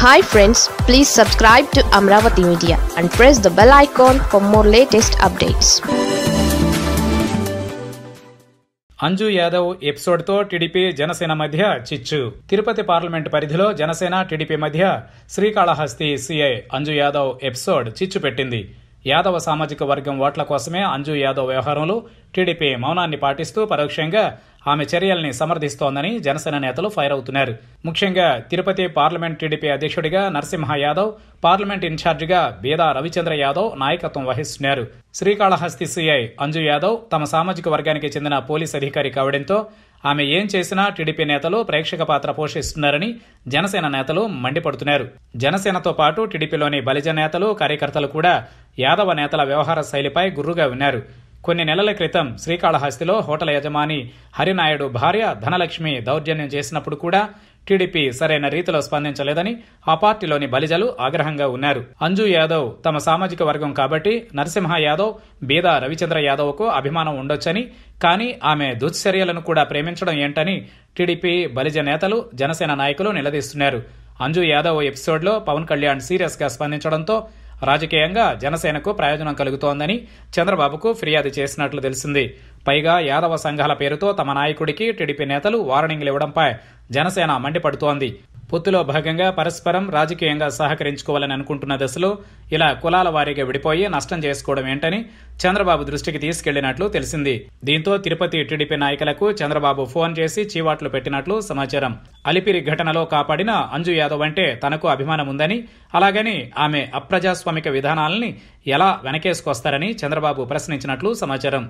hi friends please subscribe to Amaravati media and press the bell icon for more latest updates Anju Yadav ఎపిసోడ్తో TDP Janasena మధ్య చిచ్చు Tirupati parliament పరిధిలో Janasena TDP మధ్య Srikalahasti CI Anju Yadav episode చిచ్చు పెట్టింది యాదవ సామాజిక వర్గం ఓట్ల కోసమే అంజు యాదవ్ వ్యవహారంలో టీడీపీ మౌనాన్ని పాటిస్తూ పరోక్షంగా ఆమె చర్యల్ని సమర్థిస్తోందని జనసేన నేతలు ఫైర్ అవుతున్నారు ముఖ్యంగా తిరుపతి పార్లమెంట్ టీడీపీ అధ్యక్షుడిగా నరసింహ యాదవ్ పార్లమెంట్ ఇన్ఛార్జిగా బీదా రవిచంద్ర యాదవ్ నాయకత్వం వహిస్తున్నారు శ్రీకాళహస్తి సీఐ అంజు యాదవ్ తమ సామాజిక వర్గానికి చెందిన పోలీస్ అధికారి కావడంతో ఆమె ఏం చేసినా టీడీపీ నేతలు ప్రేక్షక పాత్ర పోషిస్తున్నారని జనసేన నేతలు మండిపడుతున్నారు జనసేనతో పాటు టీడీపీలోని బలిజ నేతలు కార్యకర్తలు కూడా యాదవ నేతల వ్యవహార శైలిపై గుర్రుగా ఉన్నారు కొన్ని నెలల క్రితం శ్రీకాళహస్తిలో హోటల్ యజమాని హరినాయుడు భార్య ధనలక్ష్మి దౌర్జన్యం చేసినప్పుడు కూడా టీడీపీ సరైన రీతిలో స్పందించలేదని ఆ పార్టీలోని బలిజలు ఆగ్రహంగా ఉన్నారు అంజు యాదవ్ తమ సామాజిక వర్గం కాబట్టి నరసింహ యాదవ్ బీద రవిచంద్ర యాదవ్కు అభిమానం ఉండొచ్చని కానీ ఆమె దుశ్చర్యలను కూడా ప్రేమించడం ఏంటని టీడీపీ బలిజ నేతలు జనసేన నాయకులు నిలదీస్తున్నారు అంజు యాదవ్ ఎపిసోడ్లో పవన్ కళ్యాణ్ సీరియస్గా స్పందించడంతో రాజకీయంగా జనసేనకు ప్రయోజనం కలుగుతోందని చంద్రబాబుకు ఫిర్యాదు చేసినట్లు తెలిసింది పైగా యాదవ సంఘాల పేరుతో తమ నాయకుడికి టీడీపీ నేతలు వార్నింగ్లు ఇవ్వడంపై జనసేన మండిపడుతోంది పొత్తులో భాగంగా పరస్పరం రాజకీయంగా సహకరించుకోవాలని అనుకుంటున్న దశలో ఇలా కులాల వారీగా విడిపోయి నష్టం చేసుకోవడం ఏంటని చంద్రబాబు దృష్టికి తీసుకెళ్లినట్లు తెలిసింది దీంతో తిరుపతి టీడీపీ నాయకులకు చంద్రబాబు ఫోన్ చేసి చీవాట్లు పెట్టినట్లు సమాచారం అలిపిరి ఘటనలో కాపాడిన అంజు యాదవ్ అంటే తనకు అభిమానం ఉందని అలాగని ఆమె అప్రజాస్వామిక విధానాలని ఎలా వెనకేసుకొస్తారని చంద్రబాబు ప్రశ్నించినట్లు సమాచారం